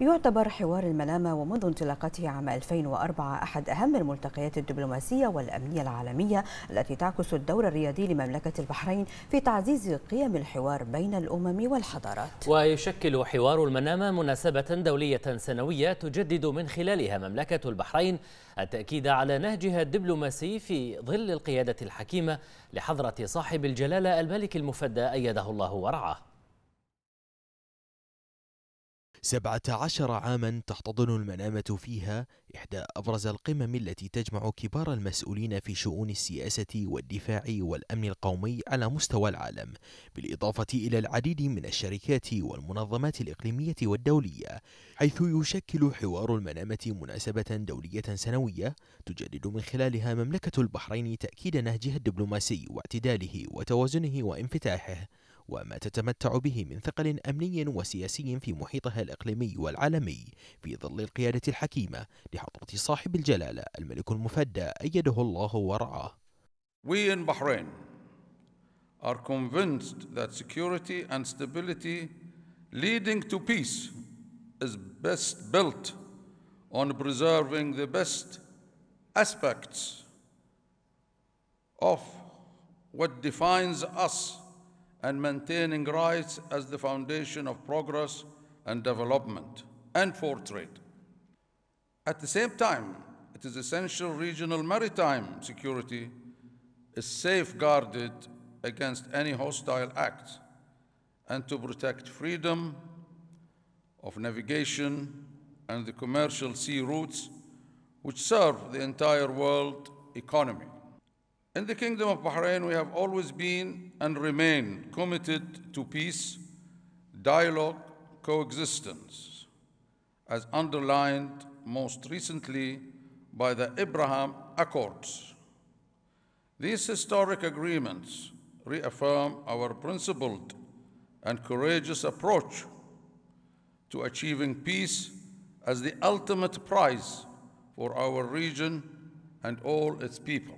يعتبر حوار المنامة ومنذ انطلاقته عام 2004 أحد أهم الملتقيات الدبلوماسية والأمنية العالمية التي تعكس الدور الريادي لمملكة البحرين في تعزيز قيم الحوار بين الأمم والحضارات ويشكل حوار المنامة مناسبة دولية سنوية تجدد من خلالها مملكة البحرين التأكيد على نهجها الدبلوماسي في ظل القيادة الحكيمة لحضرة صاحب الجلالة الملك المفدى أيده الله ورعاه سبعة عشر عاما تحتضن المنامة فيها إحدى أبرز القمم التي تجمع كبار المسؤولين في شؤون السياسة والدفاع والأمن القومي على مستوى العالم بالإضافة إلى العديد من الشركات والمنظمات الإقليمية والدولية حيث يشكل حوار المنامة مناسبة دولية سنوية تجدد من خلالها مملكة البحرين تأكيد نهجها الدبلوماسي واعتداله وتوازنه وانفتاحه وما تتمتع به من ثقل أمني وسياسي في محيطها الإقليمي والعالمي في ظل القيادة الحكيمة لحضرة صاحب الجلالة الملك المفدى أيده الله ورعاه We in Bahrain are convinced that security and stability leading to peace is best built on preserving the best aspects of what defines us and maintaining rights as the foundation of progress and development, and for trade. At the same time, it is essential regional maritime security is safeguarded against any hostile acts, and to protect freedom of navigation and the commercial sea routes which serve the entire world economy. In the Kingdom of Bahrain, we have always been and remain committed to peace, dialogue, coexistence, as underlined most recently by the Abraham Accords. These historic agreements reaffirm our principled and courageous approach to achieving peace as the ultimate prize for our region and all its people.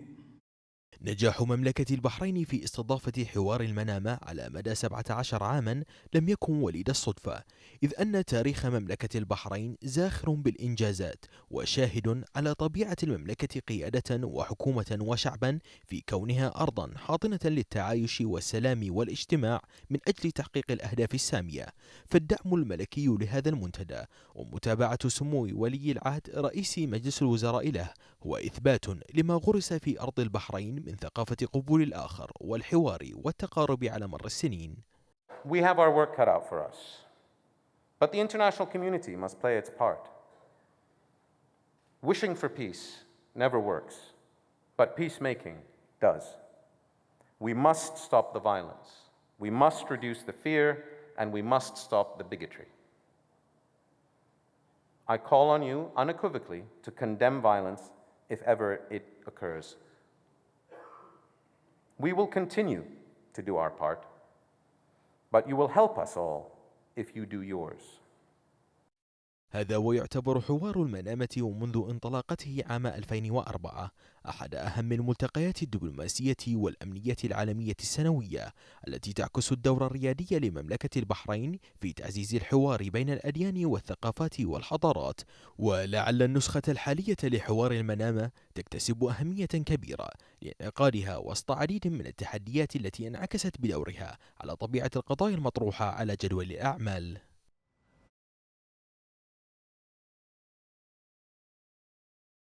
نجاح مملكة البحرين في استضافة حوار المنامة على مدى 17 عاما لم يكن وليد الصدفة إذ أن تاريخ مملكة البحرين زاخر بالإنجازات وشاهد على طبيعة المملكة قيادة وحكومة وشعبا في كونها أرضا حاضنة للتعايش والسلام والاجتماع من أجل تحقيق الأهداف السامية فالدعم الملكي لهذا المنتدى ومتابعة سمو ولي العهد رئيس مجلس الوزراء له هو إثبات لما غرس في أرض البحرين من من ثقافة قبول الآخر والحوار والتقارب على مر السنين. We have our work cut out for us. But the international community must play its part. Wishing for peace never works, but peacemaking does. We must stop the violence. We must reduce the fear and we must stop the bigotry. I call on you unequivocally to condemn violence if ever it occurs We will continue to do our part, but you will help us all if you do yours. هذا ويعتبر حوار المنامة ومنذ انطلاقته عام 2004 أحد أهم الملتقيات الدبلوماسية والأمنية العالمية السنوية التي تعكس الدور الريادي لمملكة البحرين في تعزيز الحوار بين الأديان والثقافات والحضارات ولعل النسخة الحالية لحوار المنامة تكتسب أهمية كبيرة لانعقادها وسط عديد من التحديات التي انعكست بدورها على طبيعة القضايا المطروحة على جدول الأعمال